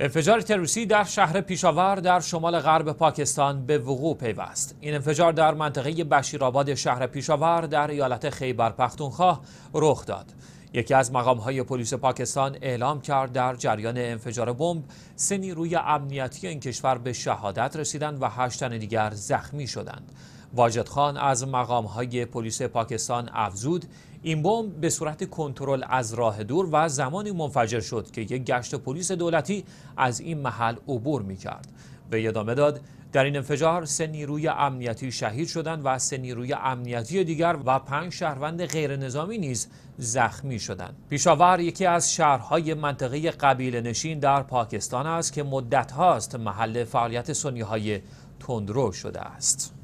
انفجار تروریستی در شهر پیشاور در شمال غرب پاکستان به وقوع پیوست این انفجار در منطقه بشیرآباد شهر پیشاور در ایالت خیبر پختونخوا رخ داد یکی از های پلیس پاکستان اعلام کرد در جریان انفجار بمب سه نیروی امنیتی این کشور به شهادت رسیدند و هشت تن دیگر زخمی شدند واجد خان از های پلیس پاکستان افزود این بمب به صورت کنترل از راه دور و زمانی منفجر شد که یک گشت پلیس دولتی از این محل عبور می کرد به ادامه داد در این انفجار سه نیروی امنیتی شهید شدند و سه نیروی امنیتی دیگر و پنج شهروند نظامی نیز زخمی شدند. پیشاور یکی از شهرهای منطقه قبیله نشین در پاکستان است که مدت هاست محل فعالیت سنی تندرو شده است.